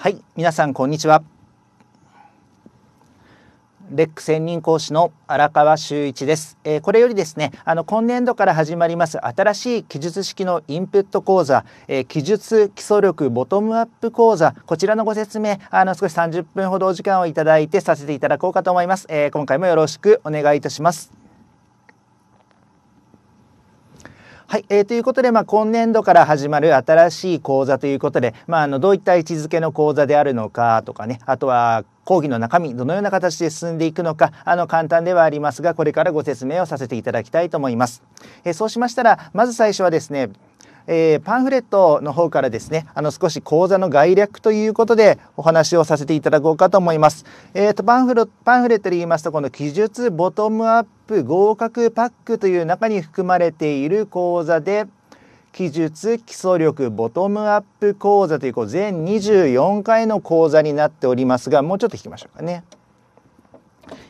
はい皆さんこんにちはレック専任講師の荒川修一です、えー、これよりですねあの今年度から始まります新しい記述式のインプット講座、えー、記述基礎力ボトムアップ講座こちらのご説明あの少し30分ほどお時間をいただいてさせていただこうかと思います、えー、今回もよろしくお願いいたしますはい、えー、ということで、まあ、今年度から始まる新しい講座ということで、まあ、あのどういった位置づけの講座であるのかとかねあとは講義の中身どのような形で進んでいくのかあの簡単ではありますがこれからご説明をさせていただきたいと思います。えー、そうしましたらまず最初はですねえー、パンフレットの方からですね、あの少し講座の概略ということでお話をさせていただこうかと思います。えっ、ー、と、パンフレットで言いますと、この記述ボトムアップ合格パックという中に含まれている講座で、記述基礎力ボトムアップ講座というこう全24回の講座になっておりますがもうちょっと引きましょうかね。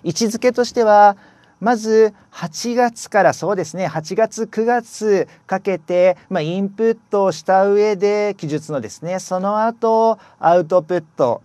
位置づけとしてはまず8月からそうですね8月9月かけて、まあ、インプットをした上で記述のですねその後アウトプット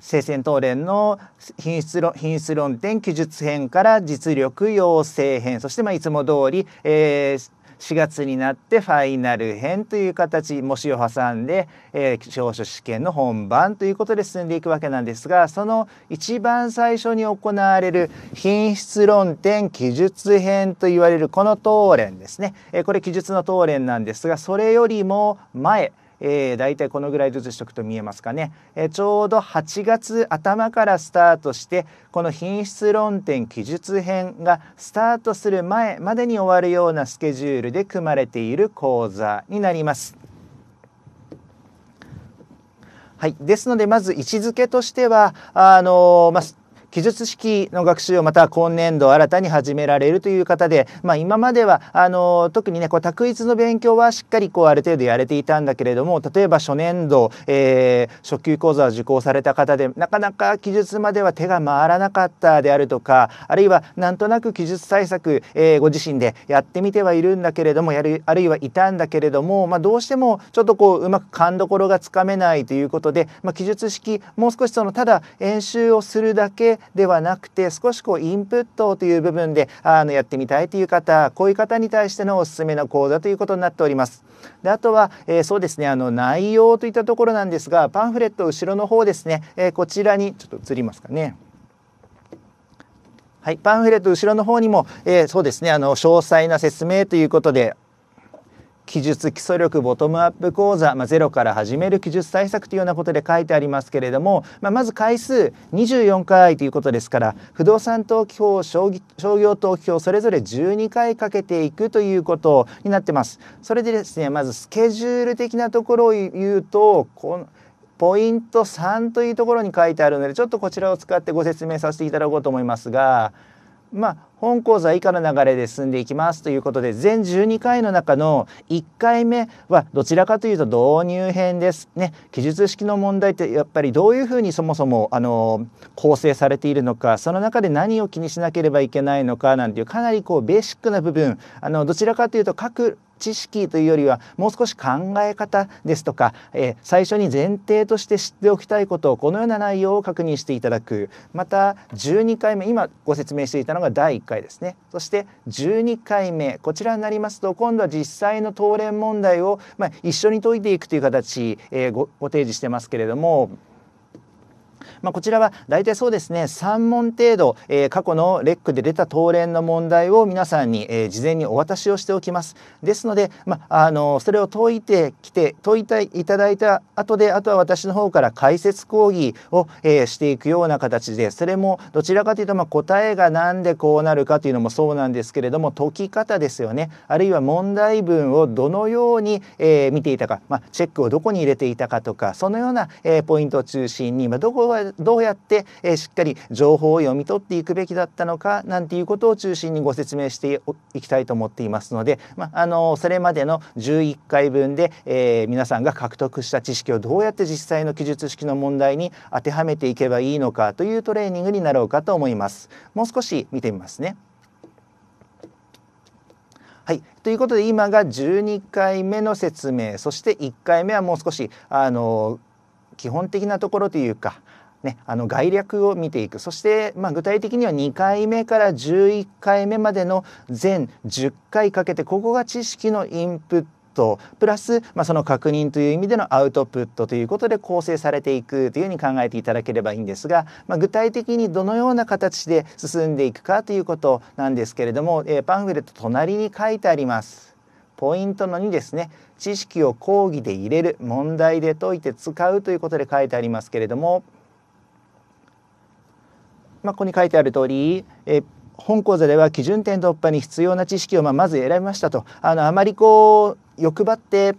生鮮東連の品質論品質論点記述編から実力要請編そしてまあいつも通り、えー、4月になってファイナル編という形模試を挟んで、えー、司法書試験の本番ということで進んでいくわけなんですがその一番最初に行われる品質論点記述編といわれるこの当連ですね、えー、これ記述の当連なんですがそれよりも前えー、大体このぐらいずつしとくと見えますかね、えー、ちょうど8月頭からスタートしてこの品質論点記述編がスタートする前までに終わるようなスケジュールで組まれている講座になります。はい、ですのでまず位置づけとしてはあのー、まあ記述式の学習をまた今年度新たに始められるという方で、まあ、今まではあの特にねこう択一の勉強はしっかりこうある程度やれていたんだけれども例えば初年度、えー、初級講座を受講された方でなかなか記述までは手が回らなかったであるとかあるいはなんとなく記述対策、えー、ご自身でやってみてはいるんだけれどもやるあるいはいたんだけれども、まあ、どうしてもちょっとこううまく勘どころがつかめないということで、まあ、記述式もう少しそのただ演習をするだけではなくて少しこうインプットという部分であのやってみたいという方こういう方に対してのおすすめの講座ということになっております。であとは、えー、そうですねあの内容といったところなんですがパンフレット後ろの方ですね、えー、こちらにちょっと映りますかね。はい、パンフレット後ろの方にも、えー、そうですねあの詳細な説明ということで記述基礎力ボトムアップ講座、まあ、ゼロから始める記述対策というようなことで書いてありますけれども、まあ、まず回数24回ということですから不動産登記法商業登記法それぞれ12回かけていくということになってます。それでですねまずスケジュール的なところを言うとポイント3というところに書いてあるのでちょっとこちらを使ってご説明させていただこうと思いますがまあ、本講座以下の流れで進んでいきますということで全12回の中の1回目はどちらかというと導入編ですね記述式の問題ってやっぱりどういうふうにそもそもあの構成されているのかその中で何を気にしなければいけないのかなんていうかなりこうベーシックな部分あのどちらかというと各知識というよりはもう少し考え方ですとか、えー、最初に前提として知っておきたいことをこのような内容を確認していただくまた12回目今ご説明していたのが第1回ですねそして12回目こちらになりますと今度は実際の答練問題を、まあ、一緒に解いていくという形、えー、ごご提示してますけれどもまあ、こちらは大体そうですね3問程度、えー、過去のレックで出た答練の問題を皆さんに、えー、事前にお渡しをしておきます。ですので、まあ、のそれを解いてきて解いていただいた後であとは私の方から解説講義を、えー、していくような形でそれもどちらかというと、まあ、答えが何でこうなるかというのもそうなんですけれども解き方ですよねあるいは問題文をどのように、え見ていたか、まあ、チェックをどこに入れていたかとかそのような、えポイントを中心に、まあ、どこどうどうやって、えー、しっかり情報を読み取っていくべきだったのかなんていうことを中心にご説明していきたいと思っていますので、まあのそれまでの11回分で、えー、皆さんが獲得した知識をどうやって実際の記述式の問題に当てはめていけばいいのかというトレーニングになろうかと思います。もう少し見てみますね。はい、ということで今が12回目の説明そして1回目はもう少しあの基本的なところというか、ね、あの概略を見ていくそして、まあ、具体的には2回目から11回目までの全10回かけてここが知識のインプットプラス、まあ、その確認という意味でのアウトプットということで構成されていくというふうに考えていただければいいんですが、まあ、具体的にどのような形で進んでいくかということなんですけれども、えー、パンフレット隣に書いてあります。ポイントの2ですね知識を講義で入れる問題で解いて使うということで書いてありますけれどもまあ、ここに書いてある通り、え本講座では基準点突破に必要な知識をまあまず選びましたとあのあまりこう欲張って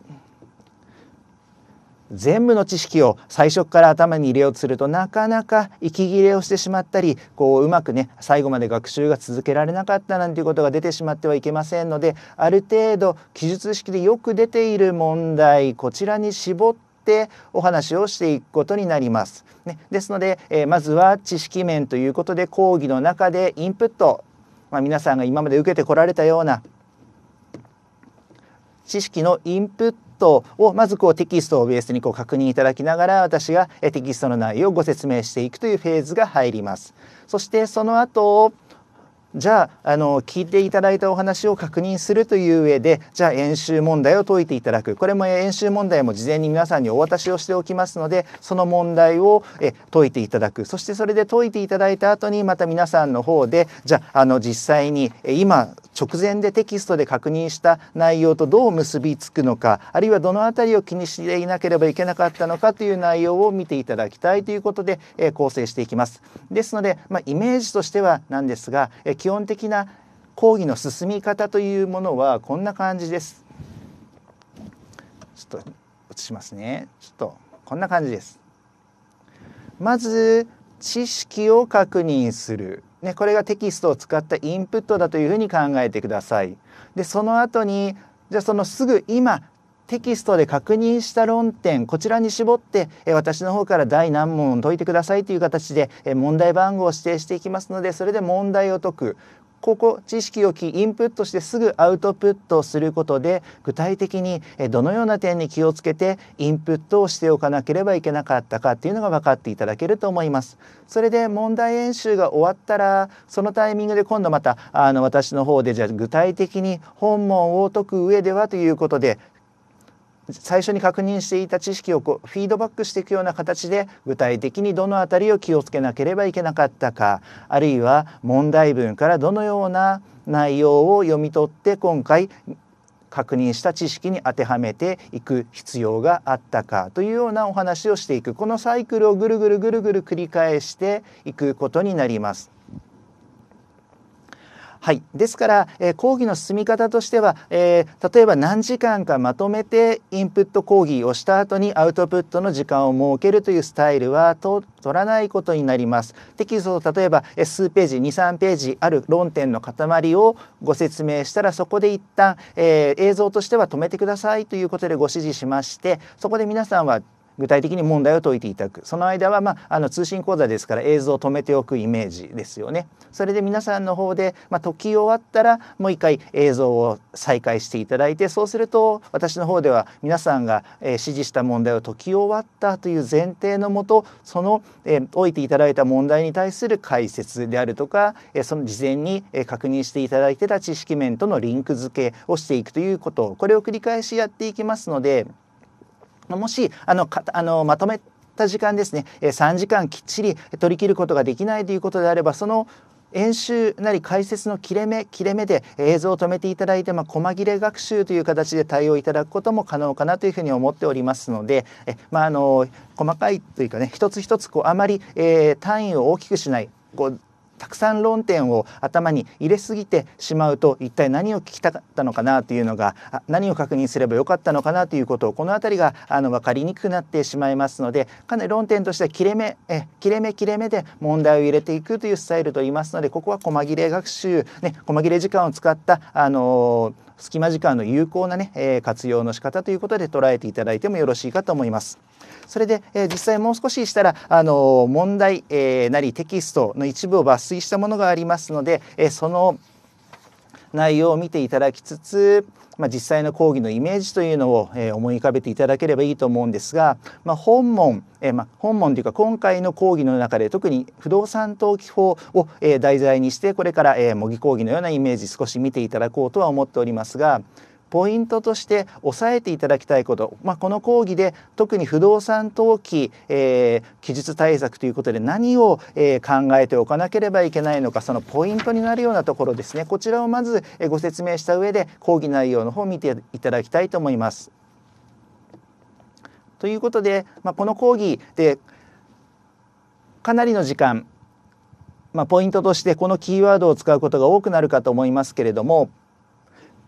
全部の知識を最初から頭に入れようとするとなかなか息切れをしてしまったりこううまくね最後まで学習が続けられなかったなんていうことが出てしまってはいけませんのである程度記述式でよく出ている問題こちらに絞っててお話をしていくことになります。ね、ですので、えー、まずは知識面ということで講義の中でインプット、まあ、皆さんが今まで受けてこられたような知識のインプットをまずこうテキストをベースにこう確認いただきながら私がテキストの内容をご説明していくというフェーズが入ります。そしてその後じゃああの聞いていただいたお話を確認するという上でじゃあ演習問題を解いていただくこれも演習問題も事前に皆さんにお渡しをしておきますのでその問題をえ解いていただくそしてそれで解いていただいた後にまた皆さんの方でじゃああの実際に今直前でテキストで確認した内容とどう結びつくのかあるいはどの辺りを気にしていなければいけなかったのかという内容を見ていただきたいということで、え構成していきます。ですので、まあ、イメージとしてはなんですが、え基本的な講義の進み方というものはこんな感じです。ちょっと移しますね。ちょっとこんな感じです。まず知識を確認する。ね、これがテキストを使ったインプットだというふうに考えてください。で、その後にじゃあそのすぐ今テキストで確認した論点こちらに絞って、え私の方から第何問を解いてくださいという形で、え問題番号を指定していきますのでそれで問題を解くここ知識をきインプットしてすぐアウトプットすることで具体的にどのような点に気をつけてインプットをしておかなければいけなかったかっていうのが分かっていただけると思います。それで問題演習が終わったらそのタイミングで今度またあの私の方でじゃあ具体的に本問を解く上ではということで最初に確認していた知識をこうフィードバックしていくような形で具体的にどの辺りを気をつけなければいけなかったかあるいは問題文からどのような内容を読み取って今回確認した知識に当てはめていく必要があったかというようなお話をしていくこのサイクルをぐるぐるぐるぐる繰り返していくことになります。はい、ですから、えー、講義の進み方としては、えー、例えば何時間かまとめてインプット講義をした後にアウトプットの時間を設けるというスタイルはと取らないことになります。テキストを例えば数ページ23ページある論点の塊をご説明したらそこで一旦、えー、映像としては止めてくださいということでご指示しましてそこで皆さんは具体的に問題を解いていただくその間は、まあ、あの通信講座ですから映像を止めておくイメージですよね。それで皆さんの方で、まあ、解き終わったらもう一回映像を再開していただいてそうすると私の方では皆さんが、え指示した問題を解き終わったという前提のもとその、え置いていただいた問題に対する解説であるとか、えその事前に、え確認していただいてた知識面とのリンク付けをしていくということこれを繰り返しやっていきますので。もしあのかあのまとめた時間ですね3時間きっちり取り切ることができないということであればその演習なり解説の切れ目切れ目で映像を止めていただいて、まあ、細切れ学習という形で対応いただくことも可能かなというふうに思っておりますのでえ、まあ、あの細かいというかね一つ一つこうあまり、えー、単位を大きくしないこうたくさん論点を頭に入れすぎてしまうと一体何を聞きたかったのかなというのが何を確認すればよかったのかなということをこの辺りがあの分かりにくくなってしまいますのでかなり論点としては切れ目え切れ目切れ目で問題を入れていくというスタイルといいますのでここは細切れ学習、ね、細切れ時間を使ったあのー隙間時間の有効なね、え活用の仕方ということで捉えていただいてもよろしいかと思います。それで、え実際もう少ししたら、あの問題、えなりテキストの一部を抜粋したものがありますので、えその内容を見ていただきつつ、まあ、実際の講義のイメージというのを、えー、思い浮かべていただければいいと思うんですが、まあ、本門、えー、まあ、本門というか今回の講義の中で特に不動産登記法を、えー、題材にしてこれから、え模擬講義のようなイメージ少し見ていただこうとは思っておりますが、ポイントとして押さえていただきたいこと、まあ、この講義で特に不動産登記、えー、記述対策ということで何を、えー、考えておかなければいけないのかそのポイントになるようなところですねこちらをまずご説明した上で講義内容の方を見ていただきたいと思います。ということで、まあ、この講義でかなりの時間まあ、ポイントとしてこのキーワードを使うことが多くなるかと思いますけれども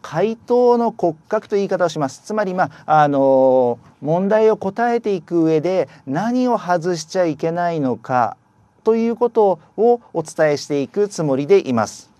回答の骨格という言い方をしますつまりまああの問題を答えていく上で何を外しちゃいけないのかということをお伝えしていくつもりでいます。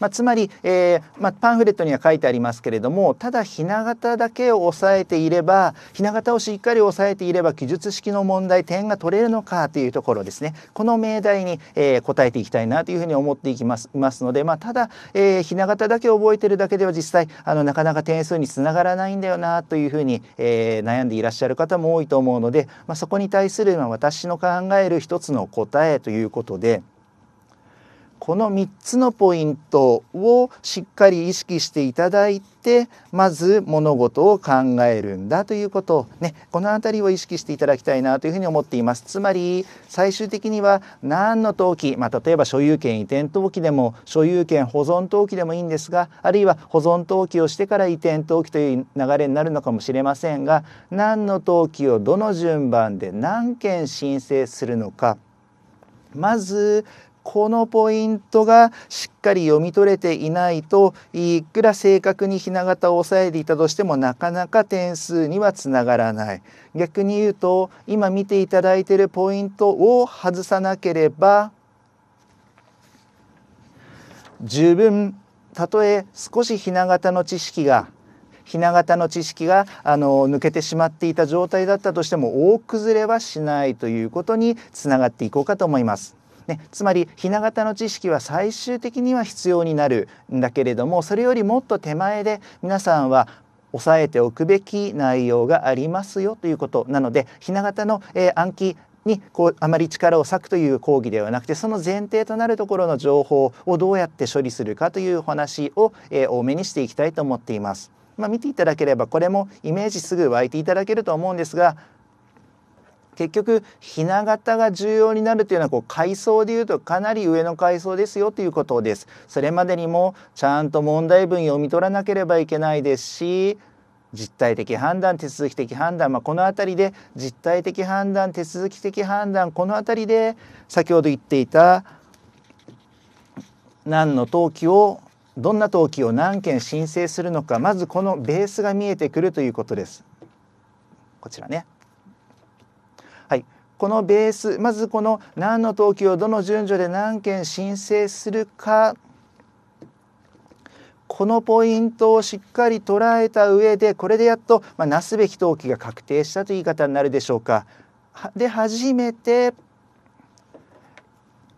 まあ、つまり、えーまあ、パンフレットには書いてありますけれどもただひな形だけを押さえていればひな形をしっかり押さえていれば記述式の問題点が取れるのかというところですねこの命題に、えー、答えていきたいなというふうに思っていきますますので、まあ、ただ、えー、ひな形だけ覚えてるだけでは実際あのなかなか点数につながらないんだよなというふうに、えー、悩んでいらっしゃる方も多いと思うので、まあ、そこに対する私の考える一つの答えということで。この3つのポイントをしっかり意識していただいてまず物事を考えるんだということをねこの辺りを意識していただきたいなというふうに思っていますつまり最終的には何の登記、まあ、例えば所有権移転登記でも所有権保存登記でもいいんですがあるいは保存登記をしてから移転登記という流れになるのかもしれませんが何の登記をどの順番で何件申請するのかまずこのポイントがしっかり読み取れていないといくら正確にひな形を抑えていたとしてもなかなか点数にはつながらない逆に言うと今見ていただいているポイントを外さなければ十分たとえ少しひな形の知識がひな形の知識があの抜けてしまっていた状態だったとしても大崩れはしないということにつながっていこうかと思います。ね、つまりひな形の知識は最終的には必要になるんだけれどもそれよりもっと手前で皆さんは押さえておくべき内容がありますよということなのでひな形の、えー、暗記にこうあまり力を割くという講義ではなくてその前提となるところの情報をどうやって処理するかというお話を、えー、多めにしていきたいと思っています。まあ、見ていただければこれもイメージすぐ湧いていただけると思うんですが結局ひな形が重要になるというのはこう階層でいうとかなり上の階層ですよということです。それまでにもちゃんと問題文読み取らなければいけないですし実体的判断手続き的判断、まあ、この辺りで実体的判断手続き的判断この辺りで先ほど言っていた何の登記をどんな登記を何件申請するのかまずこのベースが見えてくるということです。こちらねはいこのベースまずこの何の登記をどの順序で何件申請するかこのポイントをしっかり捉えた上でこれでやっと、まあ、なすべき登記が確定したという言い方になるでしょうか。で初めて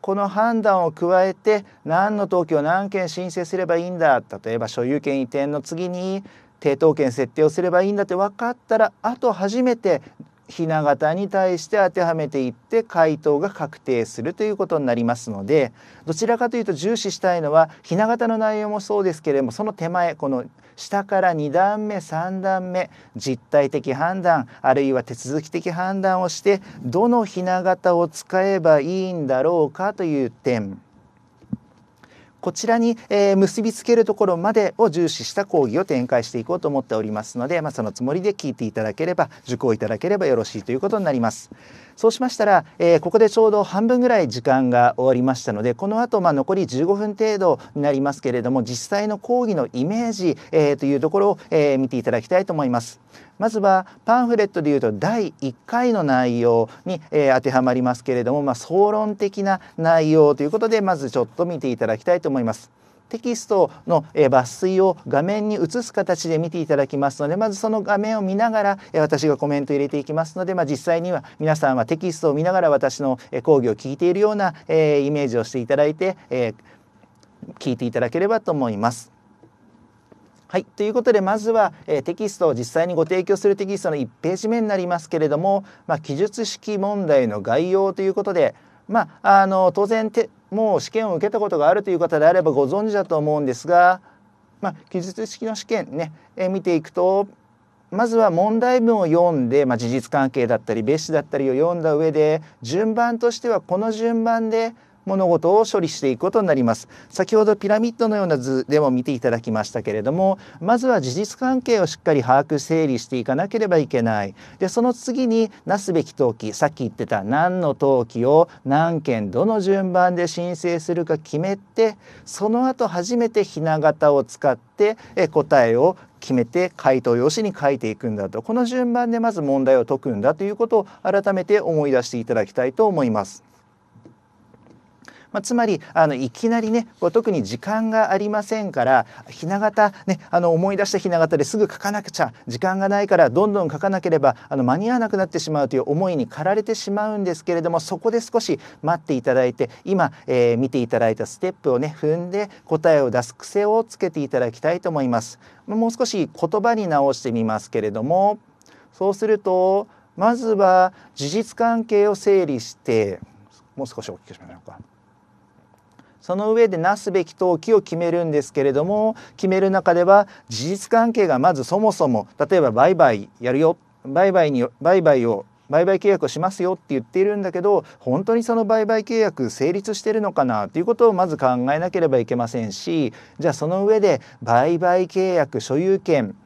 この判断を加えて何の登記を何件申請すればいいんだ例えば所有権移転の次に抵当権設定をすればいいんだって分かったらあと初めてひな型に対して当てはめていって回答が確定するということになりますのでどちらかというと重視したいのはひな型の内容もそうですけれどもその手前この下から2段目3段目実体的判断あるいは手続き的判断をしてどのひな型を使えばいいんだろうかという点こちらに、えー、結びつけるところまでを重視した講義を展開していこうと思っておりますので、まあ、そのつもりで聞いていただければ受講いただければよろしいということになります。そうしましたら、えー、ここでちょうど半分ぐらい時間が終わりましたのでこの後、まあ、残り15分程度になりますけれども実際の講義のイメージ、えー、というところを、えー、見ていただきたいと思います。まずはパンフレットでいうと第1回の内容に、えー、当てはまりますけれども、まあ、総論的な内容ということでまずちょっと見ていただきたいと思います。テキストの抜粋を画面に映す形で見ていただきますのでまずその画面を見ながら私がコメント入れていきますので、まあ、実際には皆さんはテキストを見ながら私の講義を聞いているようなイメージをしていただいて聞いていただければと思います。はい、ということでまずは、えー、テキストを実際にご提供するテキストの1ページ目になりますけれども、まあ、記述式問題の概要ということで、まあ、あの当然てもう試験を受けたことがあるという方であればご存知だと思うんですが、まあ、記述式の試験ね、えー、見ていくとまずは問題文を読んで、まあ、事実関係だったり別紙だったりを読んだ上で順番としてはこの順番で「物事を処理していくことになります先ほどピラミッドのような図でも見ていただきましたけれどもまずは事実関係をしっかり把握整理していかなければいけないでその次になすべき登記さっき言ってた何の登記を何件どの順番で申請するか決めてその後初めてひな型を使って答えを決めて回答用紙に書いていくんだとこの順番でまず問題を解くんだということを改めて思い出していただきたいと思います。まあ、つまりあのいきなりねこう特に時間がありませんからひな形ねあの思い出したひな形ですぐ書かなくちゃ時間がないからどんどん書かなければあの間に合わなくなってしまうという思いに駆られてしまうんですけれどもそこで少し待っていただいて今、えー、見ていただいたステップをね踏んで答えを出す癖をつけていただきたいと思います。もう少し言葉に直してみますけれどもそうするとまずは事実関係を整理してもう少し大きくしましょうか。その上でなすべき登記を決めるんですけれども決める中では事実関係がまずそもそも例えば売買やるよ売買に売買を売買契約をしますよって言っているんだけど本当にその売買契約成立してるのかなということをまず考えなければいけませんしじゃあその上で売買契約所有権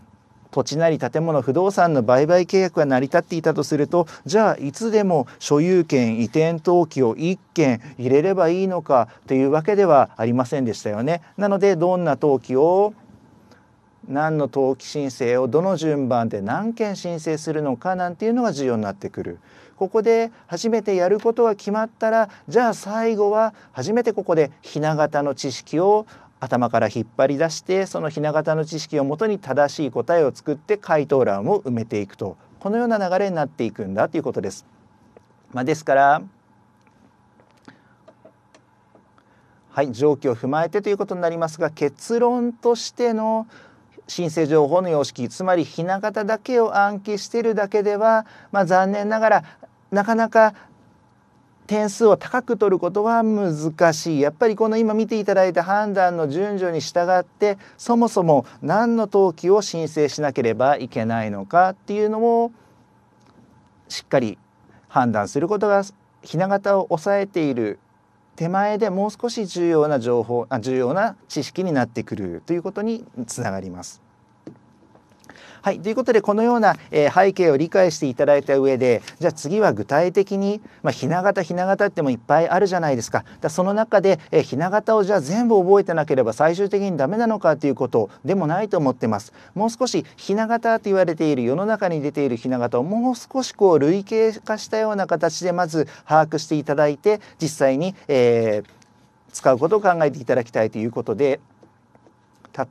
土地なり建物不動産の売買契約が成り立っていたとするとじゃあいつでも所有権移転登記を1件入れればいいのかというわけではありませんでしたよね。なのでどんな登記を何の登記申請をどの順番で何件申請するのかなんていうのが重要になってくる。ここで初めてやることが決まったらじゃあ最後は初めてここでひな形の知識を頭から引っ張り出してそのひな形の知識をもとに正しい答えを作って回答欄を埋めていくとこのような流れになっていくんだということです。まあ、ですからはい上記を踏まえてということになりますが結論としての申請情報の様式つまりひな形だけを暗記しているだけでは、まあ、残念ながらなかなか点数を高く取ることは難しいやっぱりこの今見ていただいた判断の順序に従ってそもそも何の登記を申請しなければいけないのかっていうのをしっかり判断することがひな形を抑えている手前でもう少し重要な情報あ重要な知識になってくるということにつながります。はい、ということでこのような、えー、背景を理解していただいた上でじゃあ次は具体的に、まあ、ひな形ひな形ってもいっぱいあるじゃないですかだその中で、えー、ひな形をじゃあ全部覚えてなければ最終的にダメなのかということでもないと思ってますもう少しひな形と言われている世の中に出ているひな形をもう少しこう類型化したような形でまず把握していただいて実際に、えー、使うことを考えていただきたいということで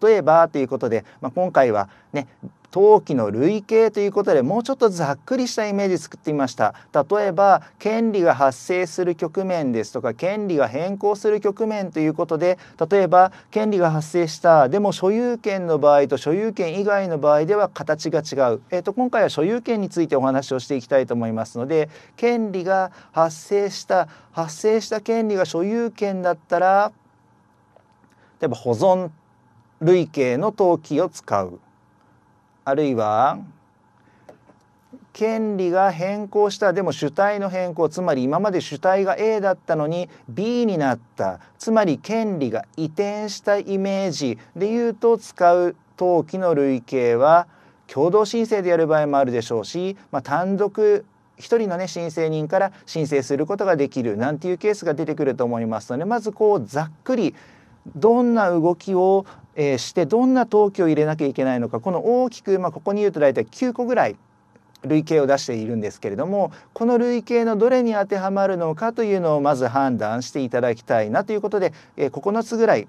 例えばということで、まあ、今回はね陶器の類型ということでもうちょっとざっくりしたイメージ作ってみました例えば権利が発生する局面ですとか権利が変更する局面ということで例えば権利が発生したでも所有権の場合と所有権以外の場合では形が違う、えっと、と今回は所有権についてお話をしていきたいと思いますので権利が発生した発生した権利が所有権だったら例えば保存類型の登記を使うあるいは権利が変更したでも主体の変更つまり今まで主体が A だったのに B になったつまり権利が移転したイメージで言うと使う登記の類型は共同申請でやる場合もあるでしょうし、まあ、単独一人のね申請人から申請することができるなんていうケースが出てくると思いますのでまずこうざっくりどんな動きを、えしてどんな投記を入れなきゃいけないのかこの大きく、まあ、ここに言うと大体9個ぐらい類型を出しているんですけれどもこの類型のどれに当てはまるのかというのをまず判断していただきたいなということで、え9つぐらい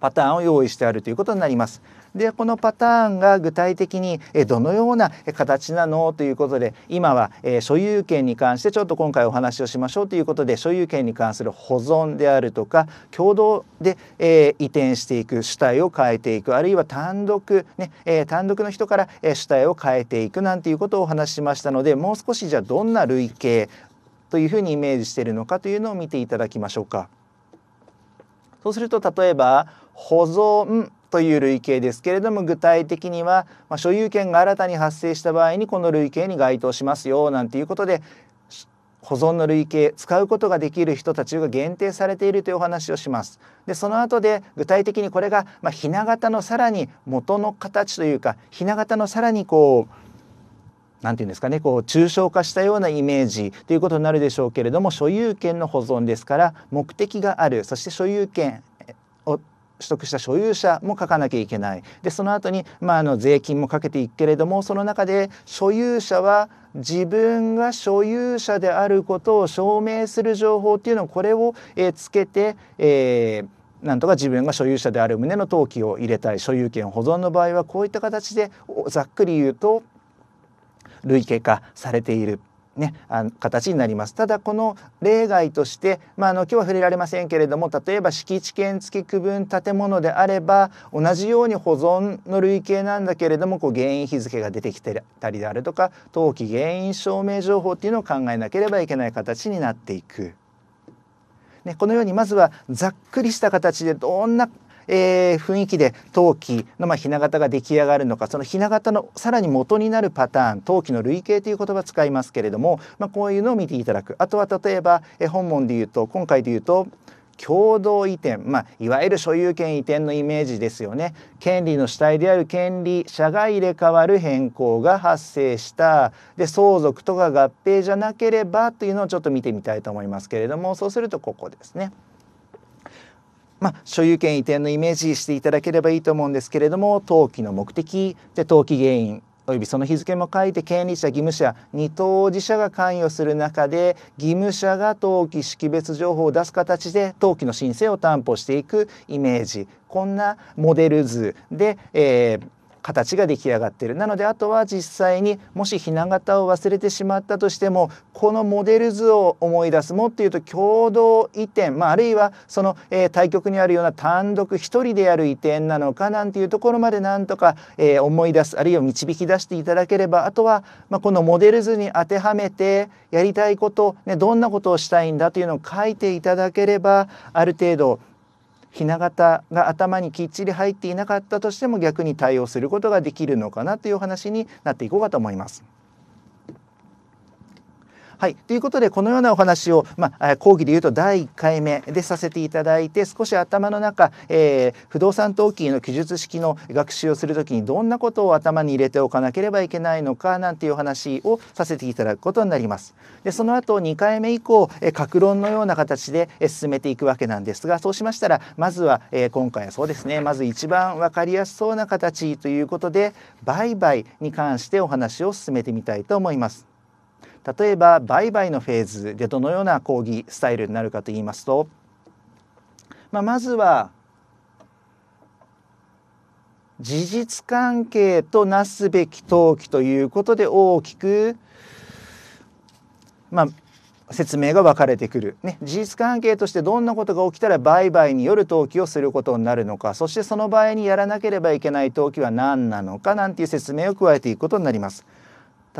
パターンを用意してあるということになります。でこのパターンが具体的にどのような形なのということで今は所有権に関してちょっと今回お話をしましょうということで所有権に関する保存であるとか共同で移転していく主体を変えていくあるいは単独ね単独の人から主体を変えていくなんていうことをお話ししましたのでもう少しじゃあどんな類型というふうにイメージしているのかというのを見ていただきましょうか。そうすると例えば保存という類型ですけれども具体的には、まあ、所有権が新たに発生した場合にこの類型に該当しますよなんていうことで保存の類型使うことができる人たちが限定されているというお話をします。でその後で具体的にこれが、まあ、ひな形のさらに元の形というかひな形のさらにこう何て言うんですかねこう抽象化したようなイメージということになるでしょうけれども所有権の保存ですから目的があるそして所有権取得した所有者も書かなきゃいけないでその後にまああの税金もかけていくけれどもその中で所有者は自分が所有者であることを証明する情報っていうのをこれを、えつけて、えー、なんとか自分が所有者である旨の登記を入れたい所有権保存の場合はこういった形でざっくり言うと類型化されているね、あの形になりますただこの例外として、まあ、あの今日は触れられませんけれども例えば敷地権付き区分建物であれば同じように保存の類型なんだけれどもこう原因日付が出てきてたりであるとか登記原因証明情報っていうのを考えなければいけない形になっていく。ね、このようにまずはざっくりした形でどんなえー、雰囲気で陶器のまあひな形が出来上がるのかそのひな形のさらに元になるパターン陶器の類型という言葉使いますけれども、まあ、こういうのを見ていただくあとは例えば、えー、本文で言うと今回で言うと共同移転、まあ、いわゆる所有権移転のイメージですよね権利の主体である権利者が入れ替わる変更が発生したで相続とか合併じゃなければというのをちょっと見てみたいと思いますけれどもそうするとここですね。まあ、所有権移転のイメージしていただければいいと思うんですけれども登記の目的で登記原因およびその日付も書いて権利者義務者二当事者が関与する中で義務者が登記識別情報を出す形で登記の申請を担保していくイメージこんなモデル図で、えー、形が出来上がってるなのであとは実際にもしひな形を忘れてしまったとしてもこのモデル図を思い出すもっていうと共同移転、まあ、あるいはその、えー、対局にあるような単独一人でやる移転なのかなんていうところまでなんとか、えー、思い出すあるいは導き出していただければあとは、まあ、このモデル図に当てはめてやりたいこと、ね、どんなことをしたいんだというのを書いていただければある程度ひな形が頭にきっちり入っていなかったとしても逆に対応することができるのかなというお話になっていこうかと思います。はい、ということでこのようなお話を、まあ、講義でいうと第1回目でさせていただいて少し頭の中、えー、不動産登記の記述式の学習をする時にどんなことを頭に入れておかなければいけないのかなんていうお話をさせていただくことになります。でその後2回目以降、えー、格論のような形で、え進めていくわけなんですがそうしましたらまずは、えー、今回はそうですねまず一番分かりやすそうな形ということで売買に関してお話を進めてみたいと思います。例えば売買のフェーズでどのような講義スタイルになるかと言いますと、まあ、まずは事実関係となすべき登記ということで大きく、まあ、説明が分かれてくる、ね、事実関係としてどんなことが起きたら売買による登記をすることになるのかそしてその場合にやらなければいけない登記は何なのかなんていう説明を加えていくことになります。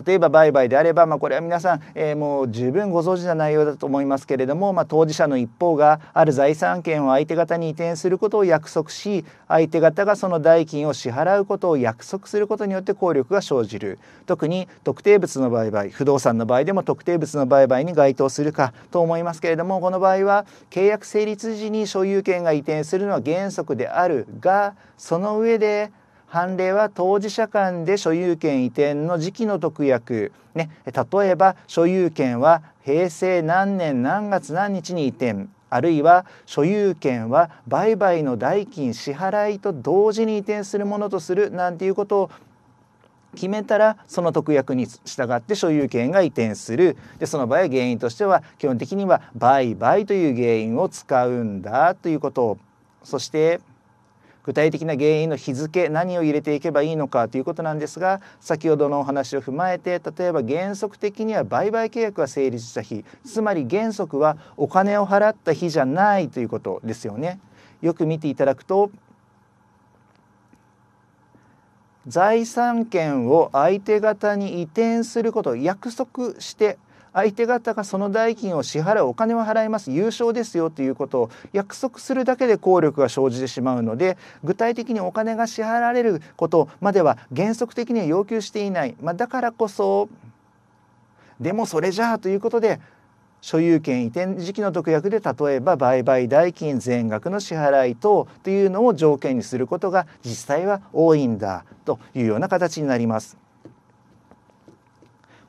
例えば売買であれば、まあ、これは皆さん、えー、もう十分ご存知な内容だと思いますけれども、まあ、当事者の一方がある財産権を相手方に移転することを約束し相手方がその代金を支払うことを約束することによって効力が生じる特に特定物の売買不動産の場合でも特定物の売買に該当するかと思いますけれどもこの場合は契約成立時に所有権が移転するのは原則であるがその上で判例は当事者間で所有権移転の時期の特約、ね、例えば所有権は平成何年何月何日に移転あるいは所有権は売買の代金支払いと同時に移転するものとするなんていうことを決めたらその特約に従って所有権が移転するでその場合は原因としては基本的には売買という原因を使うんだということをそして具体的な原因の日付何を入れていけばいいのかということなんですが先ほどのお話を踏まえて例えば原則的には売買契約が成立した日つまり原則はお金を払った日じゃないということですよね。よく見ていただくと財産権を相手方に移転することを約束して相手方がその代金を支払うお金を払います優勝ですよということを約束するだけで効力が生じてしまうので具体的にお金が支払われることまでは原則的には要求していない、まあ、だからこそでもそれじゃあということで所有権移転時期の特約で例えば売買代金全額の支払い等というのを条件にすることが実際は多いんだというような形になります。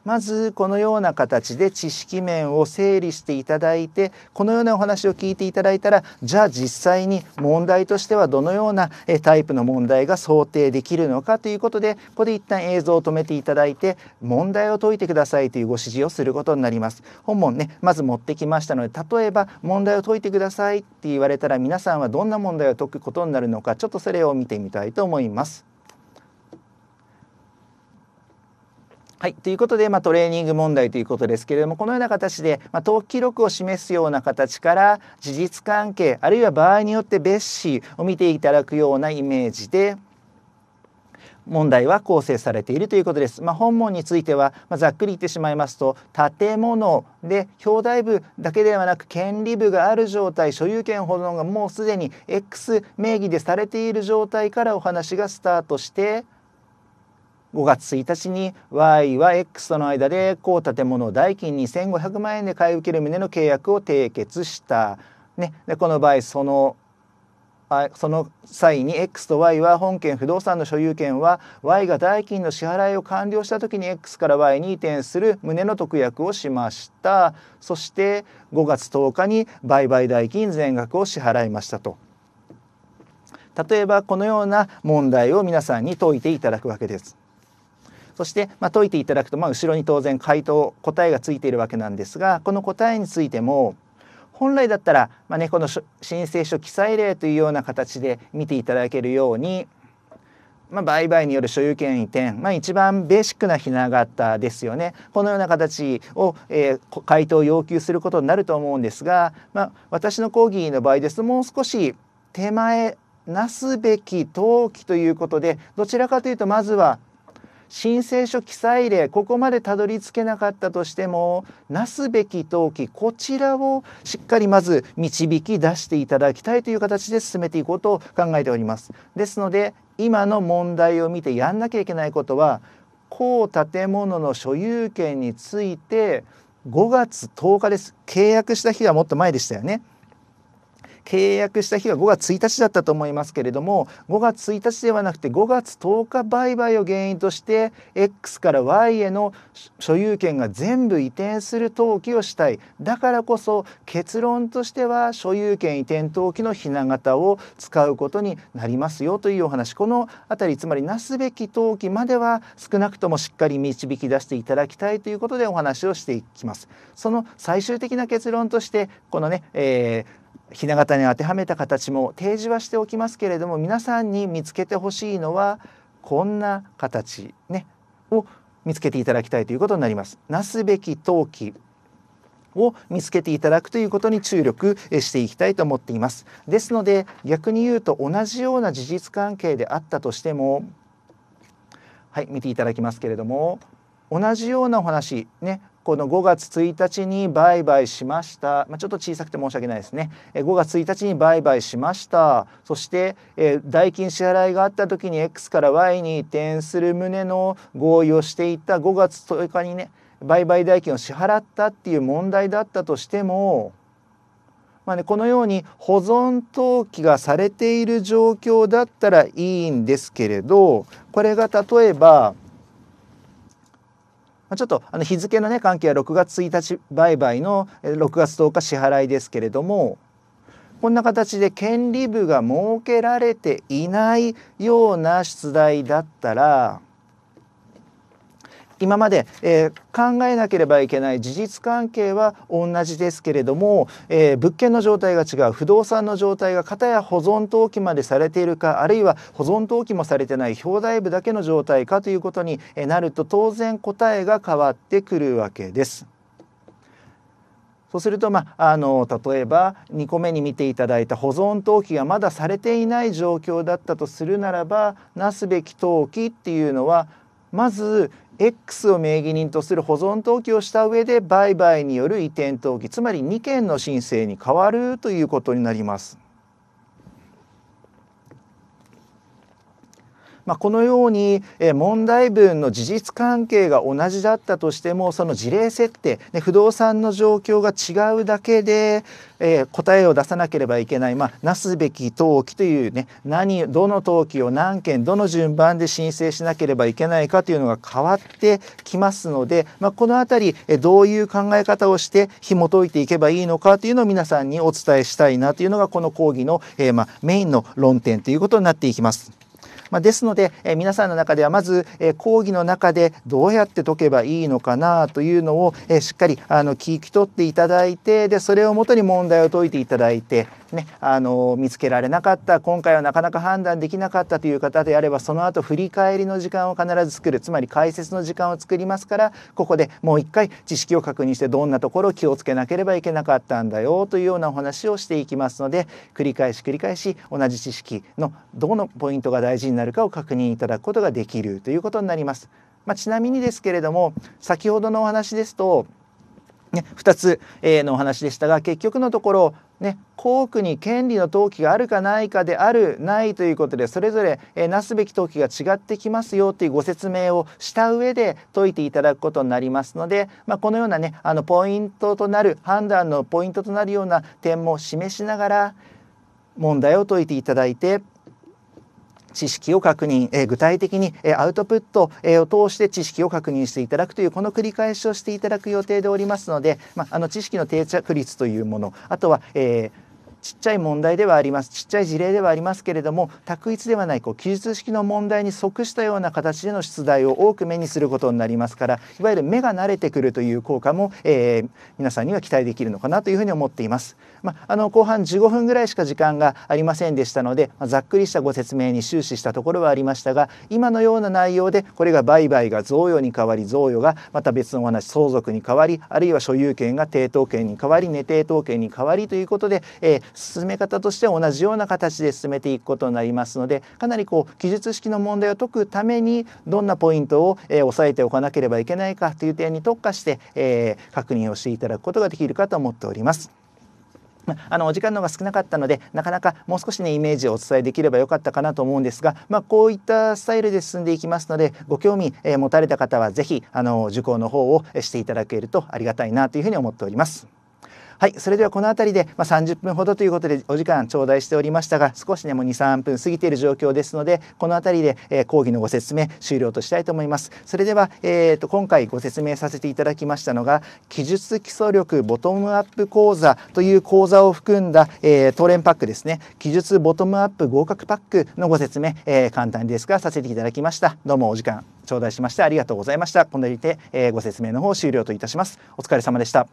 まずこのような形で知識面を整理していただいてこのようなお話を聞いていただいたらじゃあ実際に問題としてはどのようなタイプの問題が想定できるのかということでここで一旦映像を止めていただいて問題を解いてくださいというご指示をすることになります。本文ねまず持ってきましたので例えば問題を解いてくださいって言われたら皆さんはどんな問題を解くことになるのかちょっとそれを見てみたいと思います。はい、ということで、まあ、トレーニング問題ということですけれどもこのような形で、まあ、登記録を示すような形から事実関係あるいは場合によって別紙を見ていただくようなイメージで問題は構成されているということです。まあ、本文については、まあ、ざっくり言ってしまいますと建物で表題部だけではなく権利部がある状態所有権保存がもうすでに X 名義でされている状態からお話がスタートして5月1日に Y は X との間で高建物代金2500万円で買い受ける旨の契約を締結した。ね、でこの場合そのその際に X と Y は本件不動産の所有権は Y が代金の支払いを完了した時に X から Y に移転する旨の特約をしましたそして5月10日に売買代金全額を支払いましたと例えばこのような問題を皆さんに解いていただくわけです。そして、まあ、解いていただくと、まあ、後ろに当然回答答えがついているわけなんですがこの答えについても本来だったら、まあね、この申請書記載例というような形で見ていただけるように、まあ、売買による所有権移転、まあ、一番ベーシックなひな形ですよねこのような形を、えー、回答を要求することになると思うんですが、まあ、私の講義の場合ですともう少し手前なすべき登記ということでどちらかというとまずは申請書記載例ここまでたどり着けなかったとしてもなすべき登記こちらをしっかりまず導き出していただきたいという形で進めていこうと考えております。ですので今の問題を見てやんなきゃいけないことは高建物の所有権について5月10日です契約した日はもっと前でしたよね。契約した日は5月1日だったと思いますけれども5月1日ではなくて5月10日売買を原因として X から Y への所有権が全部移転する登記をしたいだからこそ結論としては所有権移転登記のひな型を使うことになりますよというお話この辺りつまりなすべき登記までは少なくともしっかり導き出していただきたいということでお話をしていきます。その最終的な結論としてこのね、えーひな形に当てはめた形も提示はしておきますけれども皆さんに見つけてほしいのはこんな形、ね、を見つけていただきたいということになります。なすべき陶器を見つけていただくということに注力していきたいと思っています。ですので逆に言うと同じような事実関係であったとしてもはい見ていただきますけれども同じようなお話ねこの5月1日に売買しました、まあ、ちょっと小さくて申し訳ないですね5月1日に売買しましたそして、えー、代金支払いがあった時に X から Y に移転する旨の合意をしていた5月10日にね売買代金を支払ったっていう問題だったとしても、まあね、このように保存登記がされている状況だったらいいんですけれどこれが例えばまちょっとあの日付のね関係は6月1日売買の6月10日支払いですけれどもこんな形で権利部が設けられていないような出題だったら今まで、えー、考えなければいけない事実関係は同じですけれども、えー、物件の状態が違う不動産の状態が片や保存登記までされているかあるいは保存登記もされてない表題部だけの状態かということになると当然答えが変わってくるわけです。そうすると、まあ、あの例えば2個目に見ていただいた保存登記がまだされていない状況だったとするならばなすべき登記っていうのはまず、X を名義人とする保存登記をした上で売買による移転登記つまり2件の申請に変わるということになります。まあ、このように、え問題文の事実関係が同じだったとしてもその事例設定で不動産の状況が違うだけで、えー、答えを出さなければいけない、まあ、なすべき登記というね何どの登記を何件どの順番で申請しなければいけないかというのが変わってきますので、まあ、この辺り、えどういう考え方をして紐解いていけばいいのかというのを皆さんにお伝えしたいなというのがこの講義の、えー、まあ、メインの論点ということになっていきます。まあ、ですので、え皆さんの中ではまず、え講義の中でどうやって解けばいいのかなというのを、えしっかりあの聞き取っていただいてでそれをもとに問題を解いていただいて、ね、あの見つけられなかった今回はなかなか判断できなかったという方であればその後振り返りの時間を必ず作るつまり解説の時間を作りますからここでもう一回知識を確認してどんなところを気をつけなければいけなかったんだよというようなお話をしていきますので繰り返し繰り返し同じ知識のどのポイントが大事にななるかを確認いただくことができるということになります。まあ、ちなみにですけれども先ほどのお話ですと、ね、2つのお話でしたが結局のところね、校区に権利の登記があるかないかであるないということでそれぞれ、えー、なすべき登記が違ってきますよというご説明をした上で解いていただくことになりますので、まあ、このようなねあのポイントとなる判断のポイントとなるような点も示しながら問題を解いていただいて知識を確認、え具体的に、えアウトプット、えを通して知識を確認していただくというこの繰り返しをしていただく予定でおりますので、まあ、あの知識の定着率というものあとは、えちっちゃい問題ではありますちっちゃい事例ではありますけれども択一ではないこう記述式の問題に即したような形での出題を多く目にすることになりますからいわゆる目が慣れてくるという効果も、えー、皆さんには期待できるのかなというふうに思っています。まあ、あの後半15分ぐらいしか時間がありませんでしたので、まあ、ざっくりしたご説明に終始したところはありましたが今のような内容でこれが売買が贈与に変わり贈与がまた別のお話相続に変わりあるいは所有権が抵当権に変わり寝抵当権に変わりということで、えー、進め方として同じような形で進めていくことになりますのでかなりこう記述式の問題を解くためにどんなポイントを、えー、押さえておかなければいけないかという点に特化して、えー、確認をしていただくことができるかと思っております。あのお時間の方が少なかったのでなかなかもう少しねイメージをお伝えできればよかったかなと思うんですが、まあ、こういったスタイルで進んでいきますのでご興味、えー、持たれた方は是非あの受講の方をしていただけるとありがたいなというふうに思っております。はいそれではこの辺りで、まあ、30分ほどということでお時間頂戴しておりましたが少しでも23分過ぎている状況ですのでこの辺りで、えー、講義のご説明終了としたいと思いますそれでは、えーと、と今回ご説明させていただきましたのが記述基礎力ボトムアップ講座という講座を含んだ、えー、当連パックですね記述ボトムアップ合格パックのご説明、えー、簡単ですがさせていただきましたどうもお時間頂戴しましてありがとうございましたこのようにて、えー、ご説明の方終了といたしますお疲れ様でした